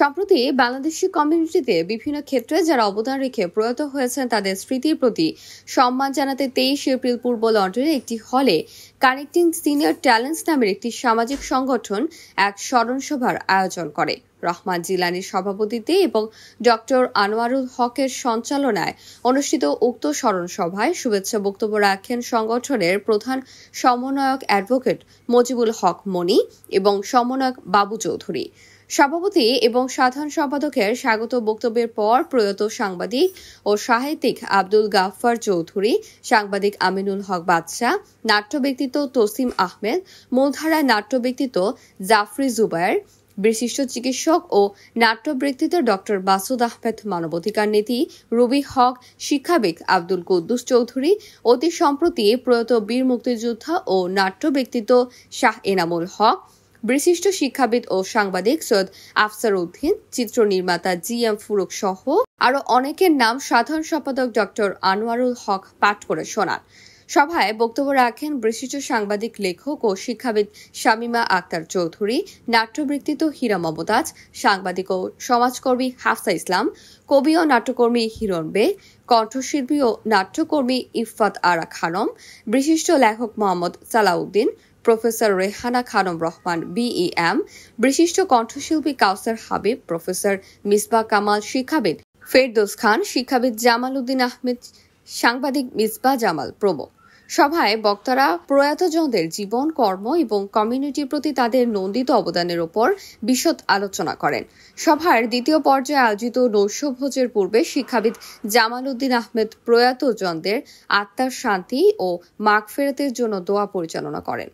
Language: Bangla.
সম্প্রতি বাংলাদেশি কমিউনিটিতে বিভিন্ন ক্ষেত্রে যারা অবদান রেখে প্রয়াত হয়েছেন তাদের স্মৃতির প্রতি সম্মান জানাতে তেইশ এপ্রিল পূর্ব লন্ডনের একটি হলে কানেক্টিং সিনিয়র ট্যালেন্টস নামের একটি সামাজিক সংগঠন এক স্মরণ সভার আয়োজন করে রহমান জিলানির সভাপতিত্বে এবং ডক্টর আনোয়ারুল হকের সঞ্চালনায় অনুষ্ঠিত উক্ত স্মরণ সভায় শুভেচ্ছা বক্তব্য রাখেন সংগঠনের প্রধান সমন্বয়ক অ্যাডভোকেট মজিবুল হক মনি এবং সমন্বয়ক বাবু চৌধুরী সভাপতি এবং সাধারণ সম্পাদকের স্বাগত বক্তব্যের পর প্রয়াত সাংবাদিক ও সাহিত্যিক আব্দুল গাফফার চৌধুরী সাংবাদিক আমিনুল হক বাদশাহ নাট্য ব্যক্তিত্ব তসিম আহমেদ মূলধারায় নাট্য ব্যক্তিত্ব জাফরি জুবায়ের বিশিষ্ট চিকিৎসক ও নাট্য ব্যক্তিত্ব ডক্টর বাসুদ আহমেদ মানবাধিকার নীতি রবি হক শিক্ষাবিদ আব্দুল কুদ্দুস চৌধুরী অতি সম্প্রতি প্রয়াত বীর মুক্তিযোদ্ধা ও নাট্য ব্যক্তিত্ব শাহ এনামুল হক বিশিষ্ট শিক্ষাবিদ ও সাংবাদিক সৈয়দ আফসার উদ্দিন চিত্র নির্মাতা জি এম ফুরুক সহ আরো অনেকের নাম সাধারণ সম্পাদক ডক্টর আনোয়ারুল হক পাঠ করে শোনান সভায় বক্তব্য রাখেন বিশিষ্ট সাংবাদিক লেখক ও শিক্ষাবিদ শামিমা আক্তার চৌধুরী নাট্যবৃত্তিত হীরা মমতাজ সাংবাদিক ও সমাজকর্মী হাফসা ইসলাম কবি ও নাট্যকর্মী হিরণ বে কণ্ঠশিল্পী ও নাট্যকর্মী ইফফাত আরা খানম বিশিষ্ট লেখক Mohammad Salauddin professor Rehana Khanam Rahman BM e বিশিষ্ট কণ্ঠশিল্পী কাউসার হাবিব প্রফেসর মিসবা কামাল শিক্ষাবিদ ফেরদোস খান শিক্ষাবিদ জামাল উদ্দিন আহমেদ সাংবাদিক মিসবা জামাল প্রমুখ সভায় বক্তারা প্রয়াতজনদের জীবন কর্ম এবং কমিউনিটির প্রতি তাদের নন্দিত অবদানের ওপর বিশদ আলোচনা করেন সভার দ্বিতীয় পর্যায়ে আয়োজিত নৈশভোজের পূর্বে শিক্ষাবিদ জামাল উদ্দিন আহমেদ প্রয়াতজনদের আত্মার শান্তি ও মাগ ফেরাতের জন্য দোয়া পরিচালনা করেন